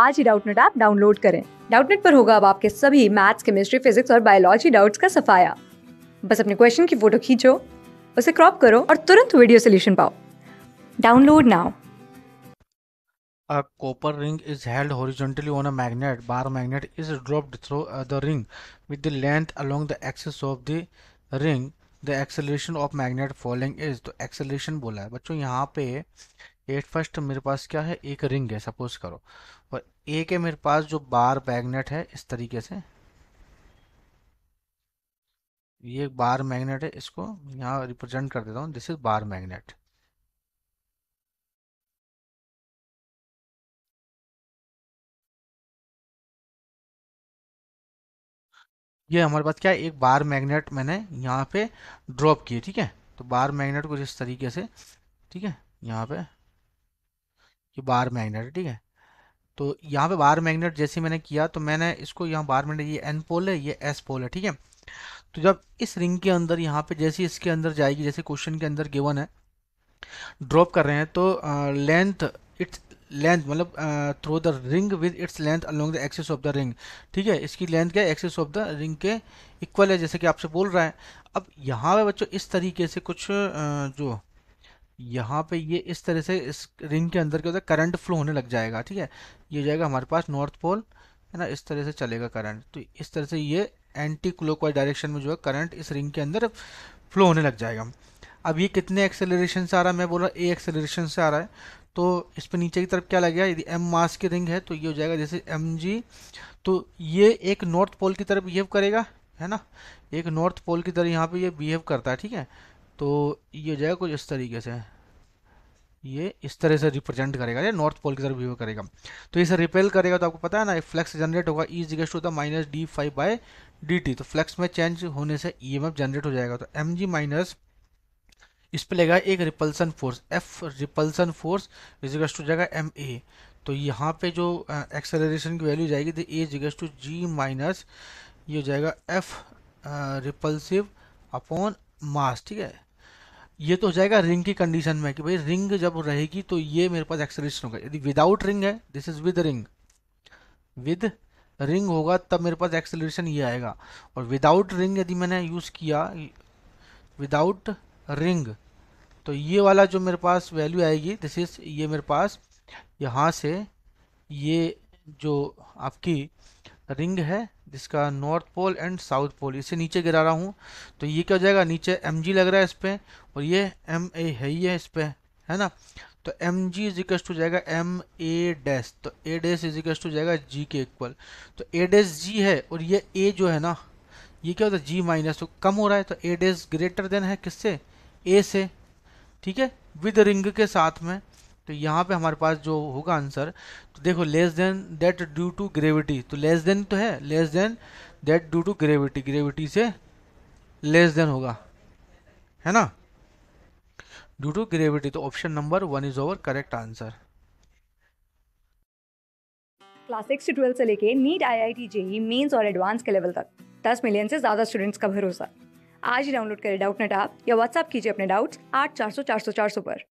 आज ही Doubtnut app download करें डाउटनेट पर होगा अब आपके सभी मैथ्स केमिस्ट्री फिजिक्स और बायोलॉजी डाउट्स का सफाया बस अपने क्वेश्चन की फोटो खींचो उसे क्रॉप करो और तुरंत वीडियो सोल्यूशन पाओ download now A copper ring is held horizontally on a magnet. Bar magnet is dropped through uh, the ring with the length along the axis of the ring. The acceleration of magnet falling is तो acceleration बोला है बच्चों यहाँ पे at first मेरे पास क्या है एक रिंग है सपोज करो और एक है मेरे पास जो बार मैग्नेट है इस तरीके से ये एक बार मैग्नेट है इसको यहाँ रिप्रेजेंट कर देता हूँ दिस इज बार मैग्नेट ये हमारे पास क्या है एक बार मैग्नेट मैंने यहाँ पे ड्रॉप किए ठीक है तो बार मैग्नेट को इस तरीके से ठीक है यहाँ पे ये बार मैग्नेट है ठीक है तो यहाँ पे बार मैग्नेट जैसे मैंने किया तो मैंने इसको यहाँ बार मैग्नेट ये एन पोल है ये एस पोल है ठीक है तो जब इस रिंग के अंदर यहाँ पे जैसे इसके अंदर जाएगी जैसे क्वेश्चन के अंदर गिवन है ड्रॉप कर रहे हैं तो लेंथ इट्स लेंथ मतलब through the ring with its length along the axis of the ring ठीक है इसकी लेंथ क्या एक्सेस ऑफ द रिंग के इक्वल है जैसे कि आपसे बोल रहा है अब यहाँ पे बच्चों इस तरीके से कुछ uh, जो यहाँ पे ये इस तरह से इस रिंग के अंदर क्या होता है करंट फ्लो होने लग जाएगा ठीक है ये जाएगा हमारे पास नॉर्थ पोल है ना इस तरह से चलेगा करंट तो इस तरह से ये एंटी क्लोकवाइज डायरेक्शन में जो है करंट इस रिंग के अंदर फ्लो होने लग जाएगा अब ये कितने एक्सेलरेशन से आ रहा है मैं बोल हूँ ए एक्सेलरेशन से आ रहा है तो इस पर नीचे की तरफ क्या लगेगा यदि एम मास की रिंग है तो ये हो जाएगा जैसे एम जी तो ये एक नॉर्थ पोल की तरफ बिहेव करेगा है ना एक नॉर्थ पोल की तरह यहाँ पे ये बिहेव करता है ठीक है तो ये हो जाएगा कुछ इस तरीके से ये इस तरह से रिप्रेजेंट करेगा या नॉर्थ पोल की तरफ व्यू करेगा तो इसे रिपेल करेगा तो आपको पता है ना फ्लैक्स जनरेट होगा ई जिगेस्ट टू है minus D five by D T तो फ्लैक्स में चेंज होने से ई एम एफ जनरेट हो जाएगा तो एम जी माइनस इस पर लेगा एक repulsion force F repulsion force is equal to जाएगा एम ए तो यहाँ पे जो एक्सेलरेशन की वैल्यू जाएगी तो ए जिगेस्ट टू जी माइनस ये हो जाएगा एफ रिपल्सिव अपॉन मास ठीक है ये तो हो जाएगा रिंग की कंडीशन में कि भाई रिंग जब रहेगी तो ये मेरे पास एक्सेलेशन होगा यदि विदाउट रिंग है this is with ring with ring होगा तब मेरे पास एक्सलेशन ये आएगा और विदाउट रिंग यदि मैंने यूज़ किया विदाउट रिंग तो ये वाला जो मेरे पास वैल्यू आएगी दिस इज़ ये मेरे पास यहाँ से ये जो आपकी रिंग है जिसका north pole and south pole इसे नीचे गिरा रहा हूँ तो ये क्या हो जाएगा नीचे एम जी लग रहा है इस पर और ये एम ए है ही है इस पर है ना तो M G is equal to जाएगा एम ए डैस तो A dash is equal to जाएगा जी के इक्वल तो ए डैस जी है और ये ए जो है ना ये क्या होता है जी माइनस तो कम हो रहा है तो ए डैस ग्रेटर देन है किससे ए से ठीक है विद रिंग के साथ में तो यहाँ पे हमारे पास जो होगा आंसर तो देखो less than that due to gravity तो लेस देन तो है less than that due to gravity gravity से लेस देन होगा है ना ड्यू टू ग्रेविटी तो option number one is our correct answer class six से ट्वेल्थ से लेके NEET I I T JEE mains और एडवांस के लेवल तक दस मिलियन से ज़्यादा स्टूडेंट्स का भरोसा आज ही डाउनलोड करें डाउट नेट आप या व्हाट्सएप कीजिए अपने डाउट्स आठ चार सौ चार सौ चार सौ पर